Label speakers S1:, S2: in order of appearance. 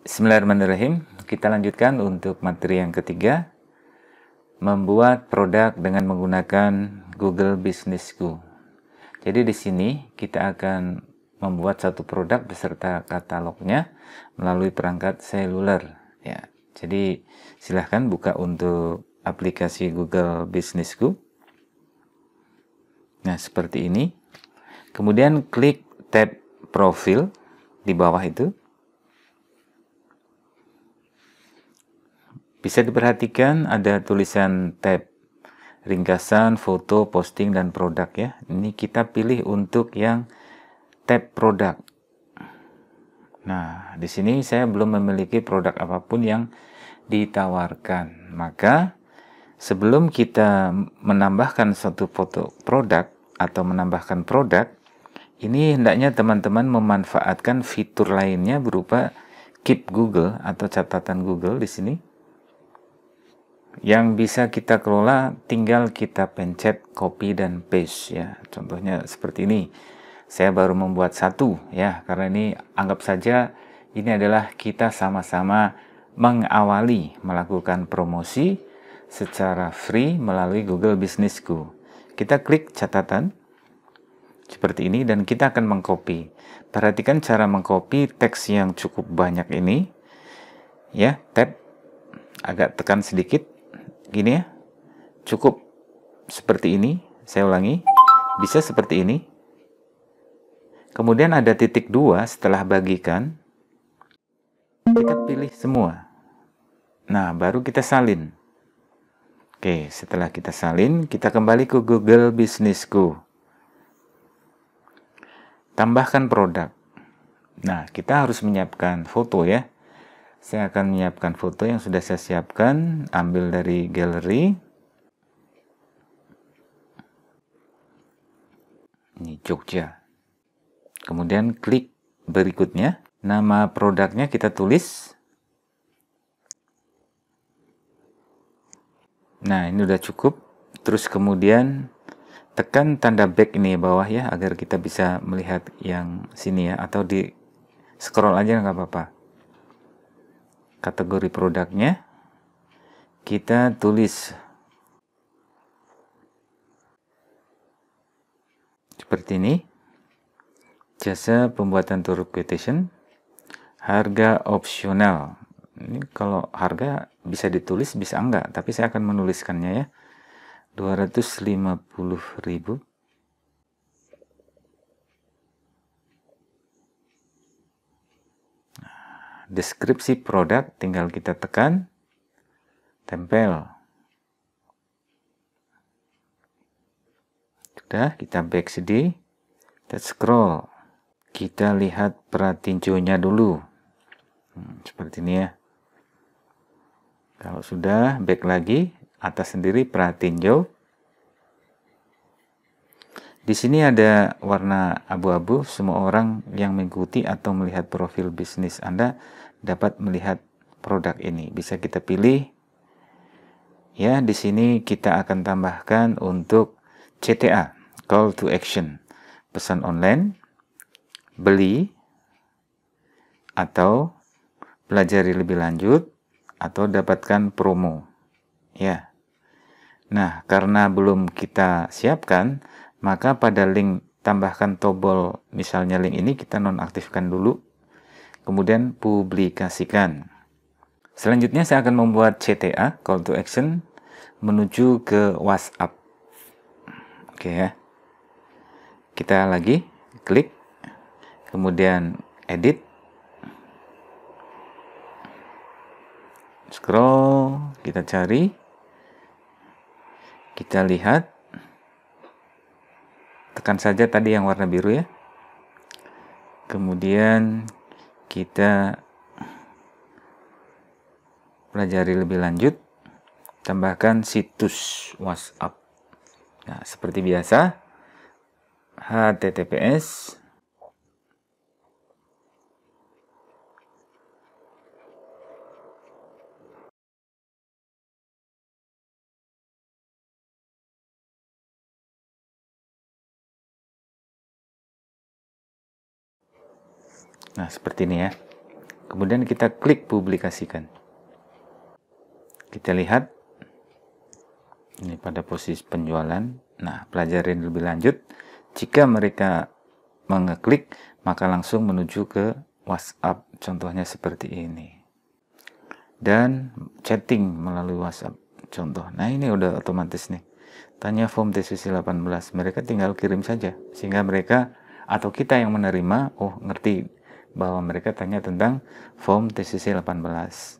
S1: Bismillahirrahmanirrahim. Kita lanjutkan untuk materi yang ketiga, membuat produk dengan menggunakan Google Business Go. Jadi di sini kita akan membuat satu produk beserta katalognya melalui perangkat seluler. Ya, jadi silahkan buka untuk aplikasi Google Business Go. Nah seperti ini. Kemudian klik tab profil di bawah itu Bisa diperhatikan ada tulisan tab ringkasan, foto, posting, dan produk ya. Ini kita pilih untuk yang tab produk. Nah, di sini saya belum memiliki produk apapun yang ditawarkan. Maka sebelum kita menambahkan satu foto produk atau menambahkan produk, ini hendaknya teman-teman memanfaatkan fitur lainnya berupa Keep Google atau catatan Google di sini yang bisa kita kelola tinggal kita pencet copy dan paste ya contohnya seperti ini saya baru membuat satu ya karena ini anggap saja ini adalah kita sama-sama mengawali melakukan promosi secara free melalui Google Business kita klik catatan seperti ini dan kita akan mengcopy perhatikan cara mengcopy teks yang cukup banyak ini ya tab agak tekan sedikit gini ya cukup seperti ini saya ulangi bisa seperti ini kemudian ada titik dua setelah bagikan kita pilih semua nah baru kita salin Oke, setelah kita salin, kita kembali ke Google Bisnisku. Tambahkan produk. Nah, kita harus menyiapkan foto ya. Saya akan menyiapkan foto yang sudah saya siapkan, ambil dari galeri. Ini Jogja. Kemudian klik berikutnya. Nama produknya kita tulis. Nah, ini sudah cukup. Terus kemudian tekan tanda back ini bawah ya agar kita bisa melihat yang sini ya atau di scroll aja nggak apa-apa kategori produknya kita tulis seperti ini jasa pembuatan tour quotation harga opsional ini kalau harga bisa ditulis bisa enggak tapi saya akan menuliskannya ya ribu deskripsi produk tinggal kita tekan tempel sudah kita back sedih kita scroll kita lihat peratinjonya dulu hmm, seperti ini ya kalau sudah back lagi atas sendiri pratinjo di sini ada warna abu-abu, semua orang yang mengikuti atau melihat profil bisnis Anda dapat melihat produk ini. Bisa kita pilih. Ya, di sini kita akan tambahkan untuk CTA, call to action, pesan online, beli atau pelajari lebih lanjut atau dapatkan promo. Ya. Nah, karena belum kita siapkan maka pada link tambahkan tombol misalnya link ini kita nonaktifkan dulu kemudian publikasikan selanjutnya saya akan membuat CTA call to action menuju ke WhatsApp oke ya kita lagi klik kemudian edit scroll kita cari kita lihat tekan saja tadi yang warna biru ya kemudian kita pelajari lebih lanjut tambahkan situs WhatsApp nah seperti biasa https Nah, seperti ini ya. Kemudian kita klik publikasikan. Kita lihat ini pada posisi penjualan. Nah, pelajarin lebih lanjut. Jika mereka mengeklik, maka langsung menuju ke WhatsApp. Contohnya seperti ini. Dan chatting melalui WhatsApp. Contoh. Nah, ini udah otomatis nih. Tanya form TCC 18. Mereka tinggal kirim saja. Sehingga mereka atau kita yang menerima, oh ngerti bahwa mereka tanya tentang form TCC 18